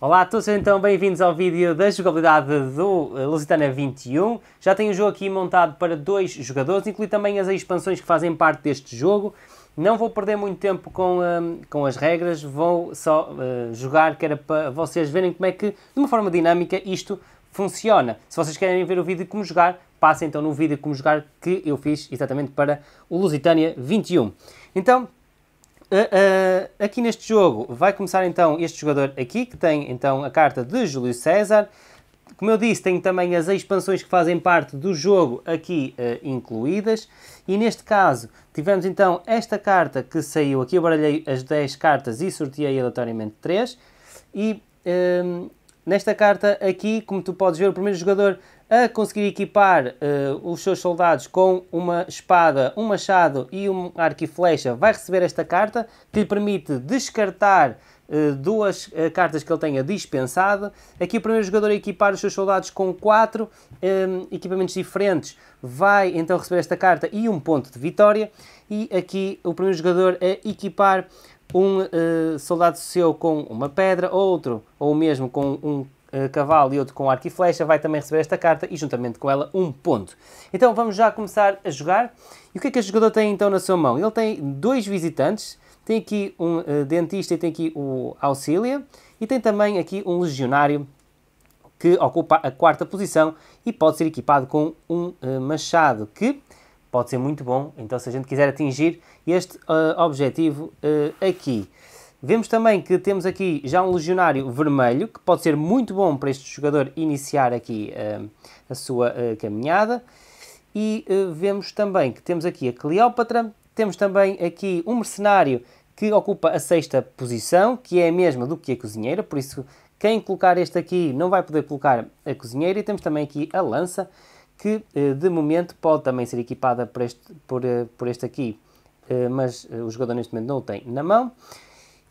Olá a todos, então bem-vindos ao vídeo da jogabilidade do eh, Lusitana 21. Já tenho o jogo aqui montado para dois jogadores, inclui também as expansões que fazem parte deste jogo. Não vou perder muito tempo com, ehm, com as regras, vou só uh, jogar, que era para vocês verem como é que, de uma forma dinâmica, isto funciona. Se vocês querem ver o vídeo de como jogar, passem então no vídeo de como jogar que eu fiz exatamente para o Lusitânia 21. Então, eh, eh, aqui neste jogo vai começar então este jogador aqui, que tem então a carta de Júlio César. Como eu disse, tem também as expansões que fazem parte do jogo aqui uh, incluídas. E neste caso, tivemos então esta carta que saiu aqui. Eu baralhei as 10 cartas e sorteei aleatoriamente 3. E ehm, nesta carta aqui, como tu podes ver, o primeiro jogador a conseguir equipar uh, os seus soldados com uma espada, um machado e um arco e flecha, vai receber esta carta que lhe permite descartar uh, duas uh, cartas que ele tenha dispensado. Aqui o primeiro jogador a equipar os seus soldados com quatro um, equipamentos diferentes vai então receber esta carta e um ponto de vitória. E aqui o primeiro jogador a equipar um soldado seu com uma pedra, outro ou mesmo com um eh, cavalo e outro com arco e flecha vai também receber esta carta e juntamente com ela um ponto. Então vamos já começar a jogar. E o que é que o jogador tem então na sua mão? Ele tem dois visitantes, tem aqui um uh, dentista e tem aqui o auxílio e tem também aqui um legionário que ocupa a quarta posição e pode ser equipado com um uh, machado que pode ser muito bom, então se a gente quiser atingir este objetivo aqui. Vemos também que temos aqui já um legionário vermelho, que pode ser muito bom para este jogador iniciar aqui uh, a sua uh, caminhada. E uh, vemos também que temos aqui a Cleópatra, temos também aqui um mercenário que ocupa a sexta posição, que é a mesma do que a cozinheira, por isso quem colocar este aqui não vai poder colocar a cozinheira. E temos também aqui a lança, que de momento pode também ser equipada por este, por, por este aqui, mas o jogador neste momento não o tem na mão.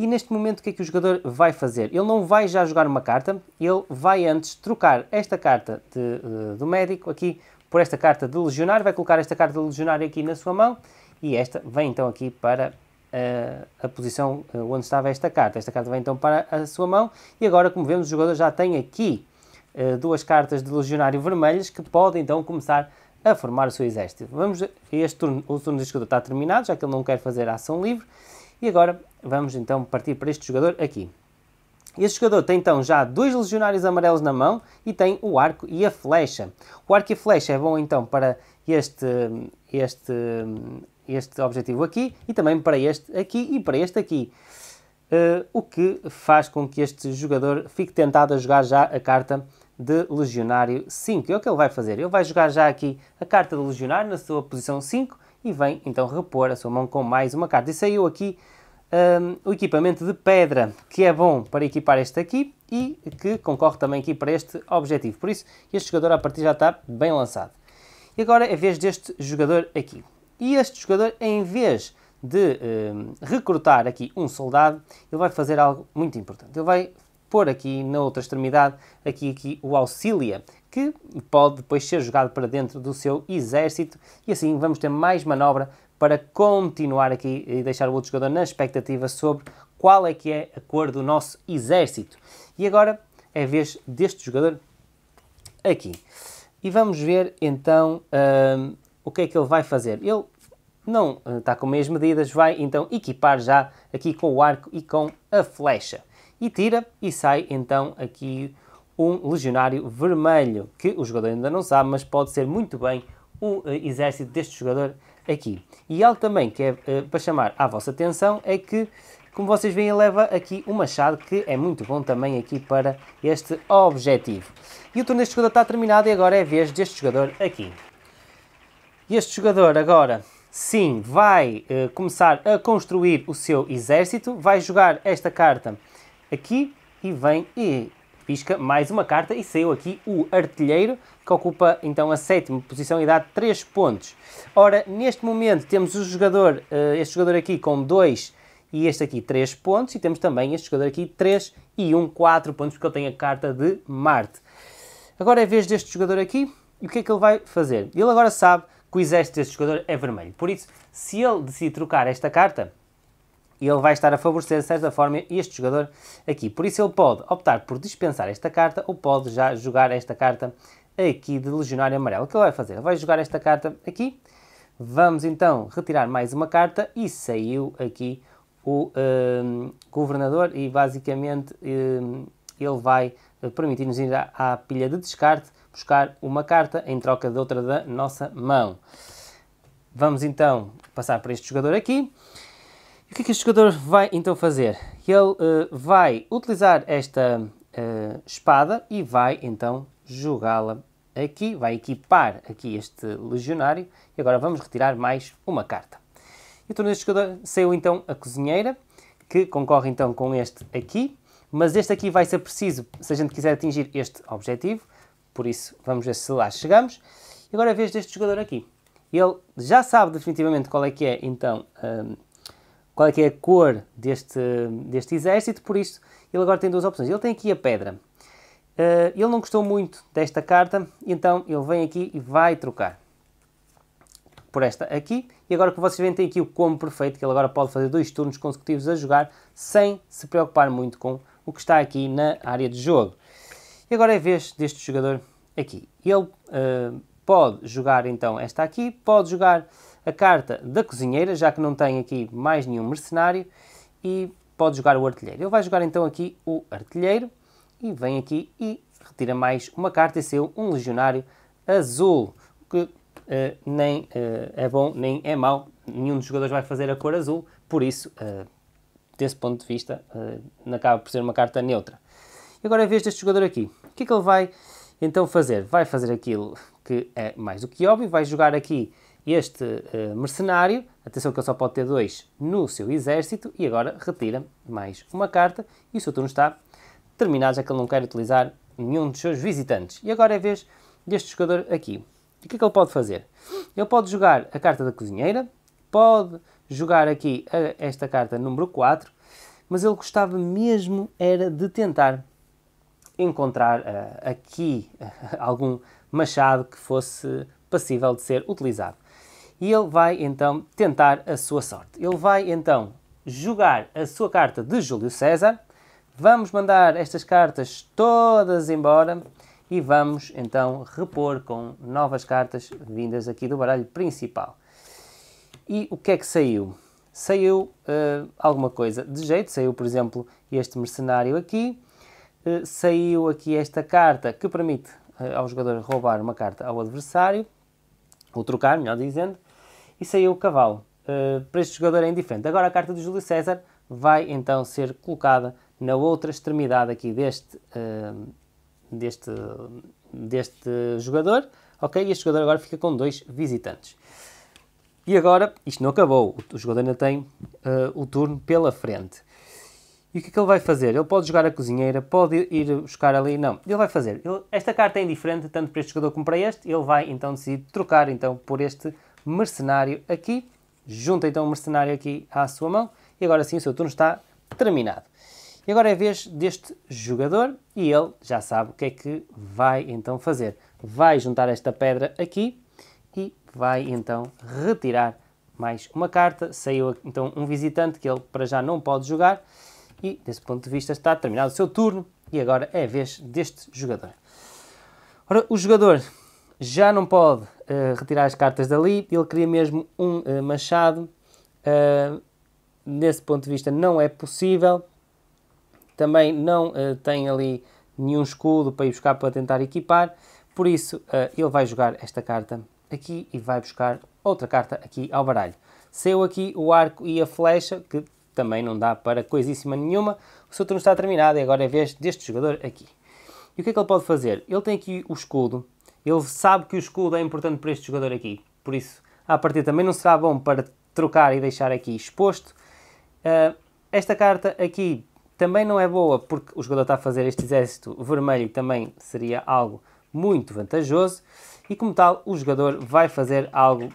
E neste momento o que é que o jogador vai fazer? Ele não vai já jogar uma carta, ele vai antes trocar esta carta de, eh, do médico aqui por esta carta de legionário, vai colocar esta carta de legionário aqui na sua mão e esta vem então aqui para eh, a posição eh, onde estava esta carta. Esta carta vem então para a sua mão e agora, como vemos, o jogador já tem aqui duas cartas de legionário vermelhas que podem então começar a formar o seu exército. Vamos, este turno, o turno do jogador está terminado, já que ele não quer fazer ação livre e agora vamos então partir para este jogador aqui. Este jogador tem então já dois legionários amarelos na mão e tem o arco e a flecha. O arco e a flecha é bom então para este, este, este objetivo aqui e também para este aqui e para este aqui. Uh, o que faz com que este jogador fique tentado a jogar já a carta de legionário 5. É o que ele vai fazer. Ele vai jogar já aqui a carta de legionário na sua posição 5 e vem então repor a sua mão com mais uma carta. E saiu aqui um, o equipamento de pedra, que é bom para equipar este aqui e que concorre também aqui para este objetivo. Por isso, este jogador a partir já está bem lançado. E agora é vez deste jogador aqui. E este jogador, em vez de um, recrutar aqui um soldado, ele vai fazer algo muito importante. Ele vai pôr aqui na outra extremidade, aqui, aqui o auxilia, que pode depois ser jogado para dentro do seu exército e assim vamos ter mais manobra para continuar aqui e deixar o outro jogador na expectativa sobre qual é que é a cor do nosso exército. E agora é a vez deste jogador aqui. E vamos ver então um, o que é que ele vai fazer. Ele não hum, está com mesmas medidas, vai então equipar já aqui com o arco e com a flecha. E tira e sai então aqui um legionário vermelho, que o jogador ainda não sabe, mas pode ser muito bem o eh, exército deste jogador aqui. E algo também que é eh, para chamar a vossa atenção é que, como vocês veem, leva aqui um machado que é muito bom também aqui para este objetivo. E o turno deste jogador está terminado e agora é a vez deste jogador aqui. Este jogador agora sim vai uh, começar a construir o seu exército, vai jogar esta carta aqui e vem e pisca mais uma carta e saiu aqui o artilheiro, que ocupa então a sétima posição e dá 3 pontos. Ora, neste momento temos o jogador, eh, este jogador aqui com 2 e este aqui 3 pontos, e temos também este jogador aqui 3 e 1, um, 4 pontos, porque ele tem a carta de Marte. Agora é a vez deste jogador aqui, e o que é que ele vai fazer? Ele agora sabe que o exército deste jogador é vermelho, por isso, se ele decidir trocar esta carta, e ele vai estar a favorecer, de certa forma, este jogador aqui. Por isso ele pode optar por dispensar esta carta ou pode já jogar esta carta aqui de legionário amarelo. O que ele vai fazer? Ele vai jogar esta carta aqui. Vamos então retirar mais uma carta e saiu aqui o um, governador e basicamente um, ele vai permitir-nos ir à, à pilha de descarte buscar uma carta em troca de outra da nossa mão. Vamos então passar para este jogador aqui o que é que este jogador vai então fazer? Ele uh, vai utilizar esta uh, espada e vai então jogá-la aqui, vai equipar aqui este legionário e agora vamos retirar mais uma carta. E o deste jogador saiu então a cozinheira, que concorre então com este aqui, mas este aqui vai ser preciso se a gente quiser atingir este objetivo, por isso vamos ver se lá chegamos. E agora a vez deste jogador aqui. Ele já sabe definitivamente qual é que é então eh, qual é, é a cor deste, deste exército, por isso ele agora tem duas opções. Ele tem aqui a pedra. Uh, ele não gostou muito desta carta, então ele vem aqui e vai trocar por esta aqui. E agora que vocês veem, tem aqui o combo perfeito, que ele agora pode fazer dois turnos consecutivos a jogar, sem se preocupar muito com o que está aqui na área de jogo. E agora é a vez deste jogador aqui. Ele uh, pode jogar então esta aqui, pode jogar a carta da cozinheira, já que não tem aqui mais nenhum mercenário, e pode jogar o artilheiro. Ele vai jogar então aqui o artilheiro, e vem aqui e retira mais uma carta e seu um legionário azul, que uh, nem uh, é bom nem é mau, nenhum dos jogadores vai fazer a cor azul, por isso, uh, desse ponto de vista, uh, acaba por ser uma carta neutra. E agora, a vez deste jogador aqui, o que é que ele vai então fazer? Vai fazer aquilo que é mais do que óbvio, vai jogar aqui este uh, mercenário, atenção que ele só pode ter dois no seu exército, e agora retira mais uma carta e o seu turno está terminado, já que ele não quer utilizar nenhum dos seus visitantes. E agora é a vez deste jogador aqui. E o que é que ele pode fazer? Ele pode jogar a carta da cozinheira, pode jogar aqui a, esta carta número 4, mas ele gostava mesmo era de tentar encontrar uh, aqui uh, algum machado que fosse passível de ser utilizado e ele vai então tentar a sua sorte. Ele vai então jogar a sua carta de Júlio César. Vamos mandar estas cartas todas embora e vamos então repor com novas cartas vindas aqui do baralho principal. E o que é que saiu? Saiu uh, alguma coisa de jeito, saiu por exemplo este mercenário aqui, uh, saiu aqui esta carta que permite uh, ao jogador roubar uma carta ao adversário, ou trocar, melhor dizendo, e saiu o cavalo. Uh, para este jogador é indiferente. Agora a carta do Júlio César vai então ser colocada na outra extremidade aqui deste, uh, deste, deste jogador. Ok? E este jogador agora fica com dois visitantes. E agora, isto não acabou. O jogador ainda tem uh, o turno pela frente. E o que é que ele vai fazer? Ele pode jogar a cozinheira, pode ir buscar ali. Não, ele vai fazer. Ele, esta carta é indiferente tanto para este jogador como para este. Ele vai então decidir trocar então por este mercenário aqui. Junta então o mercenário aqui à sua mão. E agora sim o seu turno está terminado. E agora é a vez deste jogador e ele já sabe o que é que vai então fazer. Vai juntar esta pedra aqui e vai então retirar mais uma carta. Saiu então um visitante que ele para já não pode jogar e desse ponto de vista está terminado o seu turno e agora é a vez deste jogador. Ora, o jogador já não pode uh, retirar as cartas dali. Ele queria mesmo um uh, machado. Uh, nesse ponto de vista, não é possível. Também não tem ali nenhum escudo para ir buscar para tentar equipar. Por isso, ele vai jogar esta carta aqui e vai buscar outra carta aqui ao baralho. Saiu aqui o arco e a flecha, que também não dá para coisíssima nenhuma. O seu turno está terminado e agora é vez deste jogador aqui. E o que é que ele pode fazer? Ele tem aqui o escudo, ele sabe que o escudo é importante para este jogador aqui. Por isso, a partir também não será bom para trocar e deixar aqui exposto. Uh, esta carta aqui também não é boa porque o jogador está a fazer este exército vermelho também seria algo muito vantajoso e como tal o jogador vai fazer algo uh,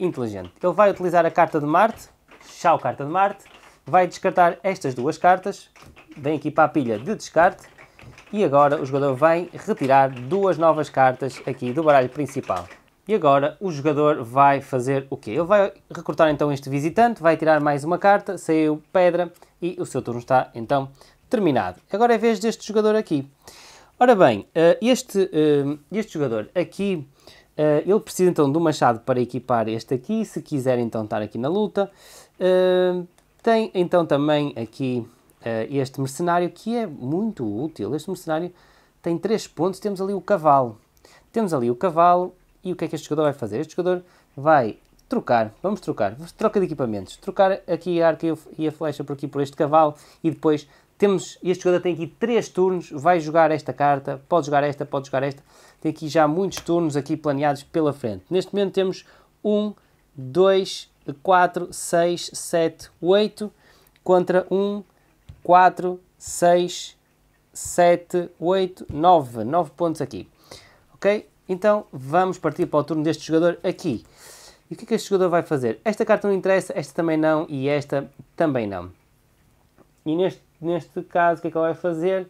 inteligente. Ele vai utilizar a carta de Marte, chau carta de Marte, vai descartar estas duas cartas, vem aqui para a pilha de descarte e agora o jogador vem retirar duas novas cartas aqui do baralho principal. E agora o jogador vai fazer o quê? Ele vai recortar então este visitante, vai tirar mais uma carta, saiu pedra e o seu turno está então terminado. Agora é a vez deste jogador aqui. Ora bem, eh, este, eh, este jogador aqui, eh, ele precisa então do machado para equipar este aqui, se quiser então estar aqui na luta. Tem então também aqui eh, este mercenário que é muito útil. Este mercenário tem 3 pontos, temos ali o cavalo. Temos ali o cavalo e o que é que este jogador vai fazer? Este jogador vai trocar, vamos trocar, troca de equipamentos, trocar aqui a arca e a flecha por aqui por este cavalo e depois temos, este jogador tem aqui 3 turnos, vai jogar esta carta, pode jogar esta, pode jogar esta, tem aqui já muitos turnos aqui planeados pela frente. Neste momento temos 1, 2, 4, 6, 7, 8 contra 1, 4, 6, 7, 8, 9. 9 pontos aqui. Ok? Então vamos partir para o turno deste jogador aqui. E o que é que este jogador vai fazer? Esta carta não interessa, esta também não e esta também não. E neste, neste caso, o que é que ele vai fazer?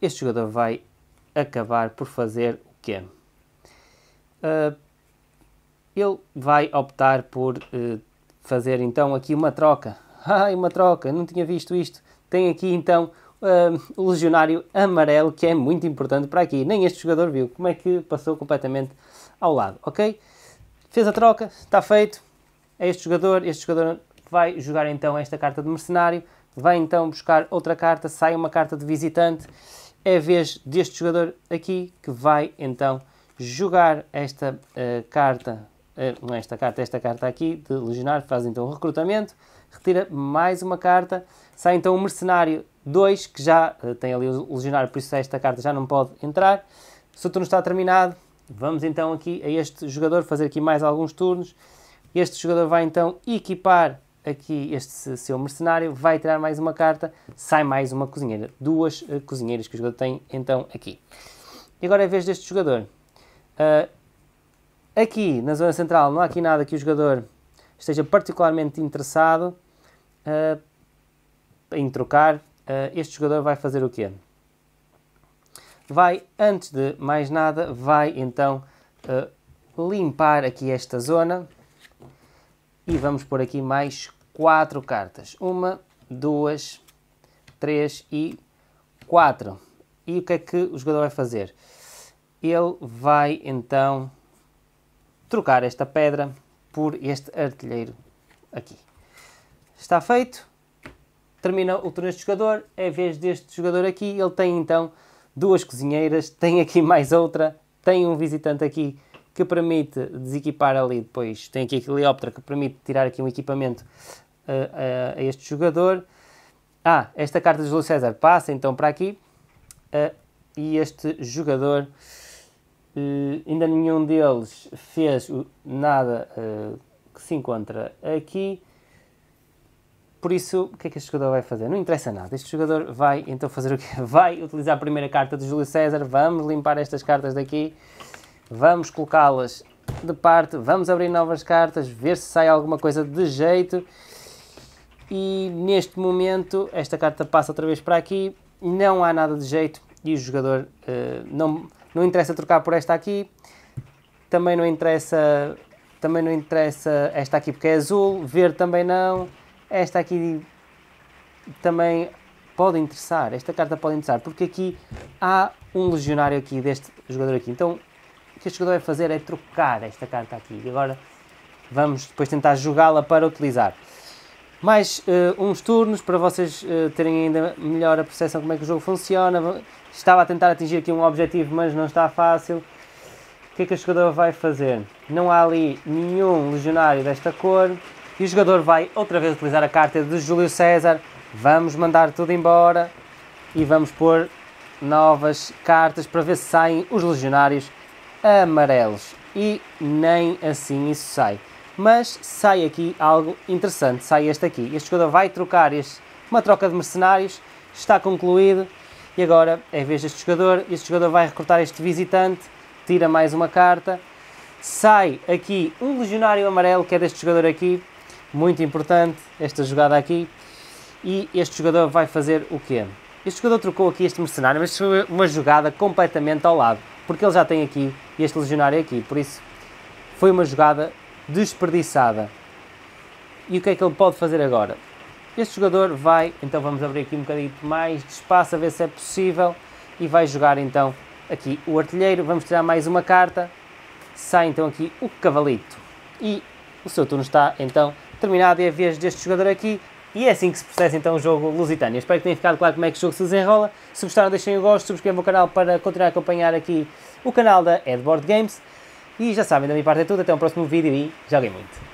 Este jogador vai acabar por fazer o quê? Uh, ele vai optar por uh, fazer então aqui uma troca. Ai, uma troca, não tinha visto isto. Tem aqui então uh, o legionário amarelo, que é muito importante para aqui. Nem este jogador viu como é que passou completamente ao lado, ok? Fez a troca, está feito. É este jogador, este jogador vai jogar então esta carta de mercenário, vai então buscar outra carta, sai uma carta de visitante. É a vez deste jogador aqui que vai então jogar esta uh, carta, uh, não esta carta, esta carta aqui de legionário, faz então o recrutamento retira mais uma carta. Sai então o Mercenário 2, que já eh, tem ali o Legionário, por isso esta carta já não pode entrar. se O turno está terminado. Vamos então aqui a este jogador fazer aqui mais alguns turnos. Este jogador vai então equipar aqui este seu mercenário, vai tirar mais uma carta, sai mais uma cozinheira. Duas eh, cozinheiras que o jogador tem então aqui. E agora é a vez deste jogador. Uh, aqui na zona central não há aqui nada que o jogador esteja particularmente interessado uh, em trocar, uh, este jogador vai fazer o quê? Vai, antes de mais nada, vai então uh, limpar aqui esta zona e vamos por aqui mais quatro cartas. Uma, duas, três e quatro. E o que é que o jogador vai fazer? Ele vai então trocar esta pedra por este artilheiro aqui. Está feito. Termina o turno de jogador. É a vez deste jogador aqui. Ele tem então duas cozinheiras. Tem aqui mais outra. Tem um visitante aqui que permite desequipar ali depois. Tem aqui a Cleópatra que permite tirar aqui um equipamento a, eh, eh, a este jogador. Ah, esta carta de Júlio César passa então para aqui. Uh, e este jogador, uh, ainda nenhum deles fez nada uh, que se encontra aqui. Por isso, o que é que este jogador vai fazer? Não interessa nada. Este jogador vai então fazer o quê? Vai utilizar a primeira carta de Júlio César. Vamos limpar estas cartas daqui. Vamos colocá-las de parte. Vamos abrir novas cartas, ver se sai alguma coisa de jeito. E neste momento, esta carta passa outra vez para aqui. Não há nada de jeito e o jogador uh, não, não interessa trocar por esta aqui. Também não interessa também não interessa esta aqui porque é azul, verde também não. Esta aqui também pode interessar, esta carta pode interessar, porque aqui há um legionário aqui deste jogador aqui. Então, o que este jogador vai fazer é trocar esta carta aqui. E agora vamos depois tentar jogá-la para utilizar. Mais uh, uns turnos para vocês uh, terem ainda melhor a percepção como é que o jogo funciona. Estava a tentar atingir aqui um objetivo, mas não está fácil. O que é que a jogadora vai fazer? Não há ali nenhum legionário desta cor. E o jogador vai outra vez utilizar a carta de Júlio César. Vamos mandar tudo embora. E vamos pôr novas cartas para ver se saem os legionários amarelos. E nem assim isso sai. Mas sai aqui algo interessante. Sai este aqui. Este jogador vai trocar este, uma troca de mercenários. Está concluído. E agora é vez deste jogador. Este jogador vai recrutar este visitante. Tira mais uma carta. Sai aqui um legionário amarelo, que é deste jogador aqui muito importante esta jogada aqui. E este jogador vai fazer o quê? Este jogador trocou aqui este mercenário, mas foi uma jogada completamente ao lado, porque ele já tem aqui este legionário aqui, por isso foi uma jogada desperdiçada. E o que é que ele pode fazer agora? Este jogador vai, então vamos abrir aqui um bocadinho mais de espaço, a ver se é possível, e vai jogar então aqui o artilheiro, vamos tirar mais uma carta, sai então aqui o cavalito, e o seu turno está então terminada é a vez deste jogador aqui. E é assim que se processa então o jogo Lusitânia. Espero que tenha ficado claro como é que o jogo se desenrola. Se gostaram, deixem o gosto, subscrevam o canal para continuar a acompanhar aqui o canal da Edboard Games. E já sabem, da minha parte é tudo. Até o próximo vídeo e joguem muito.